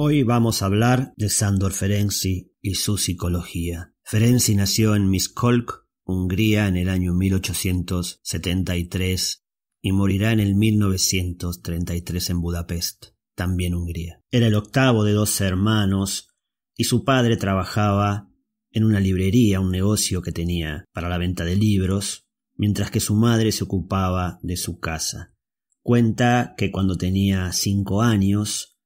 Hoy vamos a hablar de Sandor Ferenczi y su psicología. Ferenczi nació en Miskolc, Hungría, en el año 1873 y morirá en el 1933 en Budapest, también Hungría. Era el octavo de dos hermanos y su padre trabajaba en una librería, un negocio que tenía para la venta de libros, mientras que su madre se ocupaba de su casa. Cuenta que cuando tenía cinco años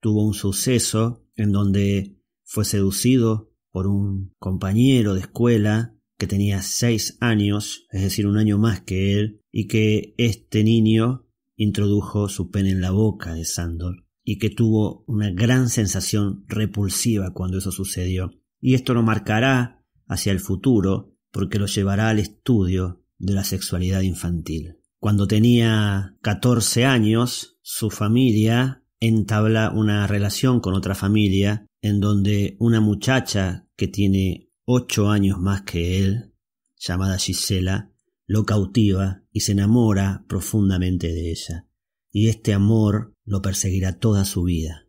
tuvo un suceso en donde fue seducido por un compañero de escuela que tenía seis años, es decir, un año más que él, y que este niño introdujo su pene en la boca de Sandor, y que tuvo una gran sensación repulsiva cuando eso sucedió. Y esto lo marcará hacia el futuro, porque lo llevará al estudio de la sexualidad infantil. Cuando tenía 14 años, su familia entabla una relación con otra familia en donde una muchacha que tiene ocho años más que él, llamada Gisela, lo cautiva y se enamora profundamente de ella, y este amor lo perseguirá toda su vida.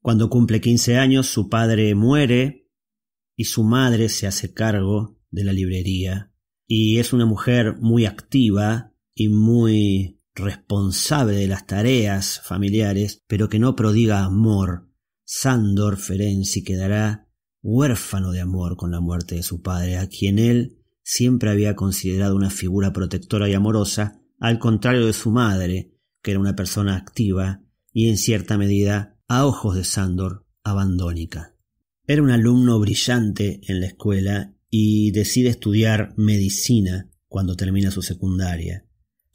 Cuando cumple quince años su padre muere y su madre se hace cargo de la librería, y es una mujer muy activa y muy responsable de las tareas familiares, pero que no prodiga amor, Sandor Ferenczi quedará huérfano de amor con la muerte de su padre, a quien él siempre había considerado una figura protectora y amorosa, al contrario de su madre, que era una persona activa y en cierta medida, a ojos de Sandor, abandónica. Era un alumno brillante en la escuela y decide estudiar medicina cuando termina su secundaria.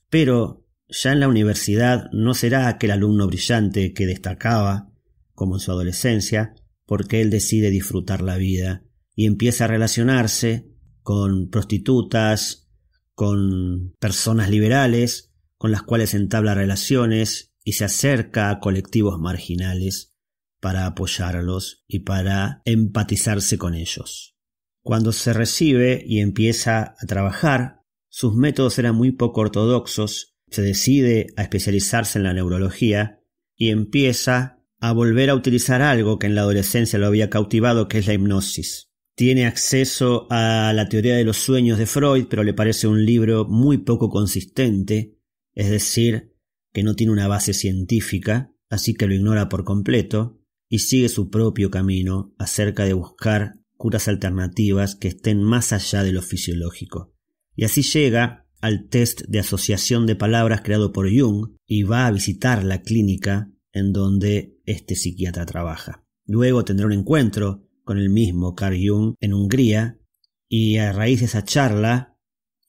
Pero ya en la universidad no será aquel alumno brillante que destacaba, como en su adolescencia, porque él decide disfrutar la vida y empieza a relacionarse con prostitutas, con personas liberales, con las cuales entabla relaciones y se acerca a colectivos marginales para apoyarlos y para empatizarse con ellos. Cuando se recibe y empieza a trabajar, sus métodos eran muy poco ortodoxos se decide a especializarse en la neurología y empieza a volver a utilizar algo que en la adolescencia lo había cautivado, que es la hipnosis. Tiene acceso a la teoría de los sueños de Freud, pero le parece un libro muy poco consistente, es decir, que no tiene una base científica, así que lo ignora por completo, y sigue su propio camino acerca de buscar curas alternativas que estén más allá de lo fisiológico. Y así llega al test de asociación de palabras creado por Jung y va a visitar la clínica en donde este psiquiatra trabaja. Luego tendrá un encuentro con el mismo Carl Jung en Hungría y a raíz de esa charla,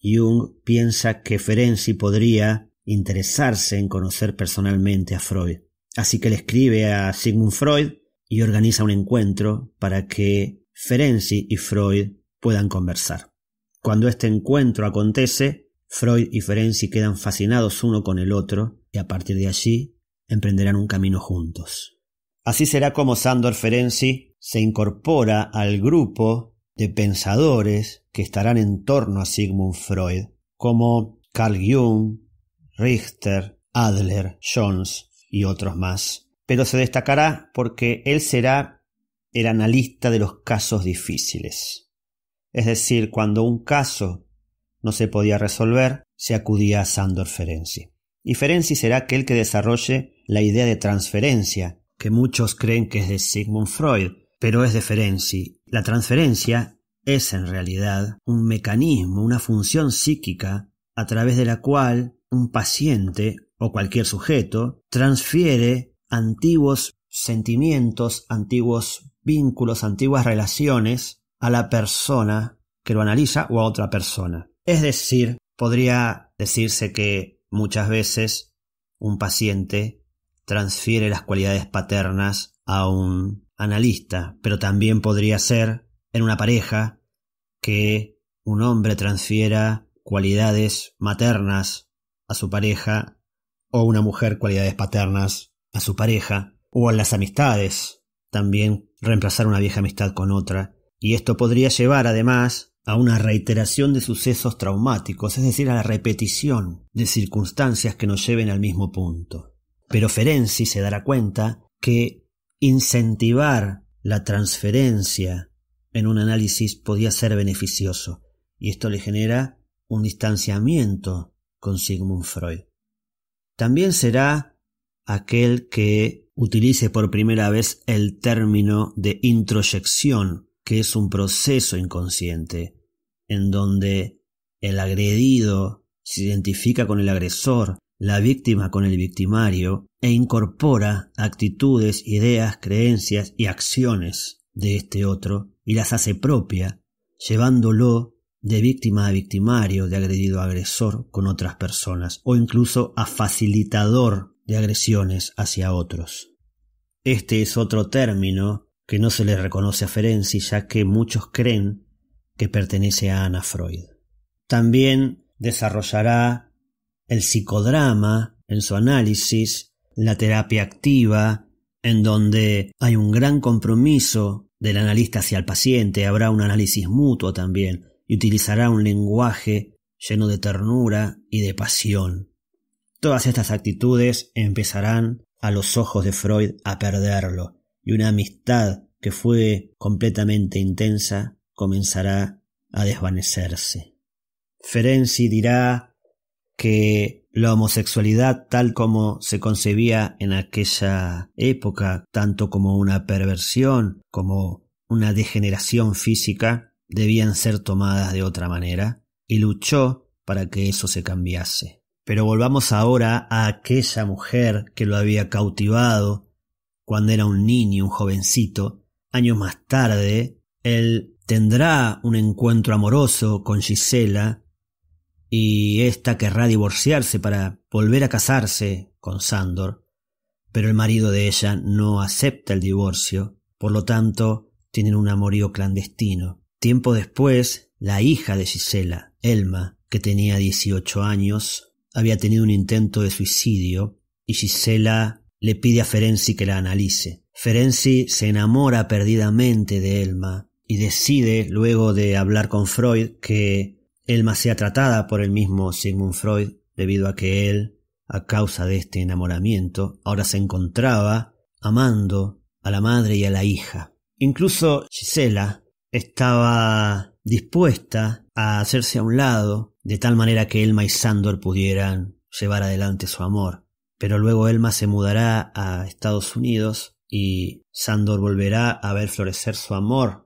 Jung piensa que Ferenczi podría interesarse en conocer personalmente a Freud. Así que le escribe a Sigmund Freud y organiza un encuentro para que Ferenczi y Freud puedan conversar. Cuando este encuentro acontece, Freud y Ferenczi quedan fascinados uno con el otro y a partir de allí emprenderán un camino juntos. Así será como Sandor Ferenczi se incorpora al grupo de pensadores que estarán en torno a Sigmund Freud, como Carl Jung, Richter, Adler, Jones y otros más. Pero se destacará porque él será el analista de los casos difíciles. Es decir, cuando un caso no se podía resolver, se acudía a Sandor Ferenczi. Y Ferenczi será aquel que desarrolle la idea de transferencia, que muchos creen que es de Sigmund Freud, pero es de Ferenczi. La transferencia es en realidad un mecanismo, una función psíquica a través de la cual un paciente o cualquier sujeto transfiere antiguos sentimientos, antiguos vínculos, antiguas relaciones a la persona que lo analiza o a otra persona. Es decir, podría decirse que muchas veces un paciente transfiere las cualidades paternas a un analista, pero también podría ser en una pareja que un hombre transfiera cualidades maternas a su pareja o una mujer cualidades paternas a su pareja o a las amistades, también reemplazar una vieja amistad con otra. Y esto podría llevar además a una reiteración de sucesos traumáticos, es decir, a la repetición de circunstancias que nos lleven al mismo punto. Pero Ferenzi se dará cuenta que incentivar la transferencia en un análisis podía ser beneficioso, y esto le genera un distanciamiento con Sigmund Freud. También será aquel que utilice por primera vez el término de introyección, que es un proceso inconsciente en donde el agredido se identifica con el agresor, la víctima con el victimario, e incorpora actitudes, ideas, creencias y acciones de este otro y las hace propia, llevándolo de víctima a victimario, de agredido a agresor con otras personas, o incluso a facilitador de agresiones hacia otros. Este es otro término que no se le reconoce a Ferenczi, ya que muchos creen que pertenece a Anna Freud. También desarrollará el psicodrama en su análisis, la terapia activa, en donde hay un gran compromiso del analista hacia el paciente, habrá un análisis mutuo también, y utilizará un lenguaje lleno de ternura y de pasión. Todas estas actitudes empezarán a los ojos de Freud a perderlo, y una amistad que fue completamente intensa comenzará a desvanecerse. Ferenczi dirá que la homosexualidad tal como se concebía en aquella época, tanto como una perversión, como una degeneración física, debían ser tomadas de otra manera, y luchó para que eso se cambiase. Pero volvamos ahora a aquella mujer que lo había cautivado cuando era un niño, un jovencito. Años más tarde, él tendrá un encuentro amoroso con Gisela y ésta querrá divorciarse para volver a casarse con Sandor, pero el marido de ella no acepta el divorcio, por lo tanto tienen un amorío clandestino. Tiempo después, la hija de Gisela, Elma, que tenía 18 años, había tenido un intento de suicidio y Gisela le pide a Ferenzi que la analice. Ferenzi se enamora perdidamente de Elma y decide, luego de hablar con Freud, que Elma sea tratada por el mismo Sigmund Freud, debido a que él, a causa de este enamoramiento, ahora se encontraba amando a la madre y a la hija. Incluso Gisela estaba dispuesta a hacerse a un lado, de tal manera que Elma y Sandor pudieran llevar adelante su amor. Pero luego Elma se mudará a Estados Unidos y Sandor volverá a ver florecer su amor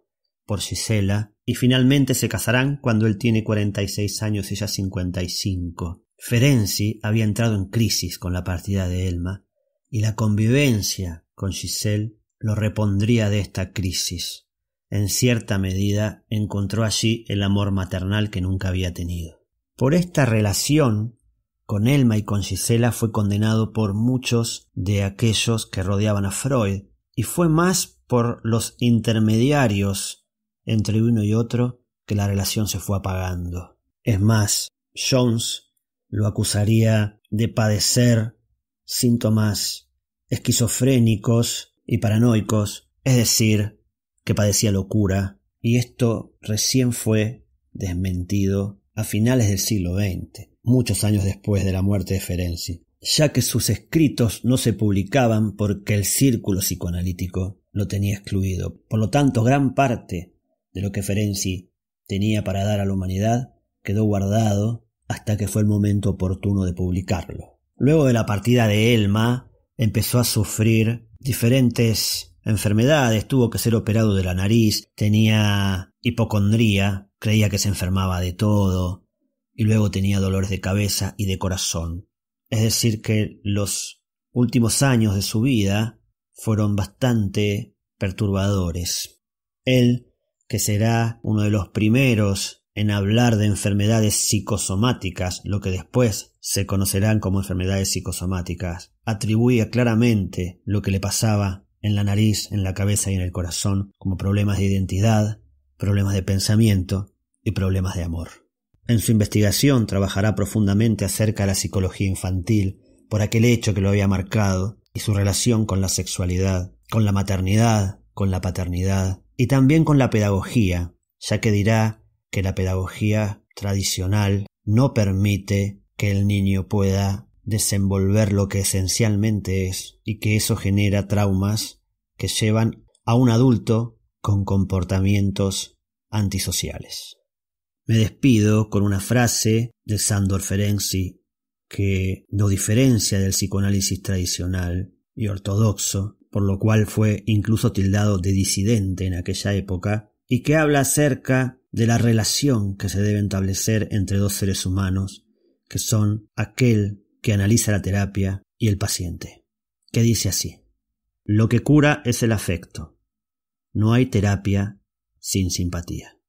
por Gisela, y finalmente se casarán cuando él tiene 46 años y ella 55. Ferenzi había entrado en crisis con la partida de Elma, y la convivencia con Giselle lo repondría de esta crisis. En cierta medida encontró allí el amor maternal que nunca había tenido. Por esta relación con Elma y con Gisela fue condenado por muchos de aquellos que rodeaban a Freud, y fue más por los intermediarios entre uno y otro que la relación se fue apagando. Es más, Jones lo acusaría de padecer síntomas esquizofrénicos y paranoicos, es decir, que padecía locura, y esto recién fue desmentido a finales del siglo XX, muchos años después de la muerte de Ferenczi, ya que sus escritos no se publicaban porque el círculo psicoanalítico lo tenía excluido. Por lo tanto, gran parte de lo que Ferenczi tenía para dar a la humanidad quedó guardado hasta que fue el momento oportuno de publicarlo. Luego de la partida de Elma, empezó a sufrir diferentes enfermedades, tuvo que ser operado de la nariz, tenía hipocondría, creía que se enfermaba de todo, y luego tenía dolores de cabeza y de corazón. Es decir, que los últimos años de su vida fueron bastante perturbadores. Él que será uno de los primeros en hablar de enfermedades psicosomáticas, lo que después se conocerán como enfermedades psicosomáticas, atribuía claramente lo que le pasaba en la nariz, en la cabeza y en el corazón como problemas de identidad, problemas de pensamiento y problemas de amor. En su investigación trabajará profundamente acerca de la psicología infantil, por aquel hecho que lo había marcado, y su relación con la sexualidad, con la maternidad, con la paternidad, y también con la pedagogía, ya que dirá que la pedagogía tradicional no permite que el niño pueda desenvolver lo que esencialmente es y que eso genera traumas que llevan a un adulto con comportamientos antisociales. Me despido con una frase de Sandor Ferenczi que no diferencia del psicoanálisis tradicional y ortodoxo por lo cual fue incluso tildado de disidente en aquella época, y que habla acerca de la relación que se debe establecer entre dos seres humanos, que son aquel que analiza la terapia y el paciente, que dice así, lo que cura es el afecto, no hay terapia sin simpatía.